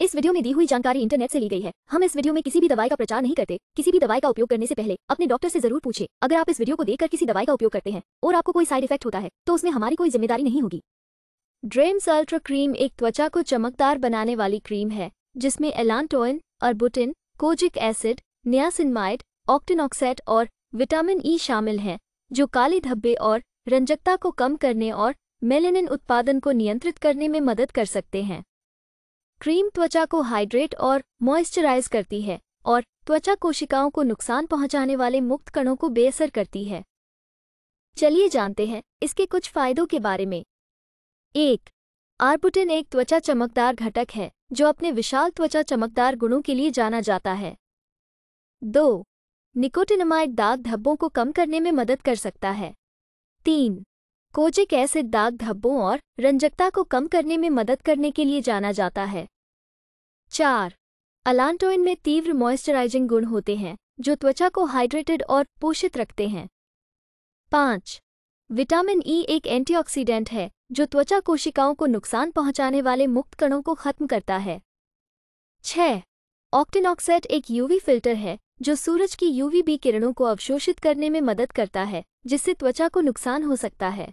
इस वीडियो में दी हुई जानकारी इंटरनेट से ली गई है हम इस वीडियो में किसी भी दवाई का प्रचार नहीं करते किसी भी दवाई का उपयोग करने से पहले अपने डॉक्टर से जरूर पूछे अगर आप इस वीडियो को देखकर किसी दवाई का उपयोग करते हैं और आपको कोई साइड इफेक्ट होता है तो उसमें हमारी कोई जिम्मेदारी नहीं होगी ड्रेम्स अल्ट्रा क्रीम एक त्वचा को चमकदार बनाने वाली क्रीम है जिसमें allantoin arbutin kojic acid niacinamide octinoxate और विटामिन ई शामिल हैं जो काले धब्बे और रंजकता को कम करने और मेलेनिन उत्पादन को नियंत्रित करने में मदद कर सकते हैं क्रीम त्वचा को हाइड्रेट और मॉइस्चराइज करती है और त्वचा कोशिकाओं को नुकसान पहुंचाने वाले मुक्त कणों को बेअसर करती है चलिए जानते हैं इसके कुछ फायदों के बारे में एक आर्बुटिन एक त्वचा चमकदार घटक है जो अपने विशाल त्वचा चमकदार गुणों के लिए जाना जाता है दो निकोटिनमाइड दाग धब्बों को कम करने में मदद कर सकता है तीन कोजिक एसिड दाग धब्बों और रंजकता को कम करने में मदद करने के लिए जाना जाता है चार अलांटोइन में तीव्र मॉइस्चराइजिंग गुण होते हैं जो त्वचा को हाइड्रेटेड और पोषित रखते हैं पाँच विटामिन ई e एक एंटीऑक्सीडेंट है जो त्वचा कोशिकाओं को नुकसान पहुंचाने वाले मुक्त कणों को खत्म करता है छह ऑक्टिनॉक्सेट एक यूवी फिल्टर है जो सूरज की यूवी बी किरणों को अवशोषित करने में मदद करता है जिससे त्वचा को नुकसान हो सकता है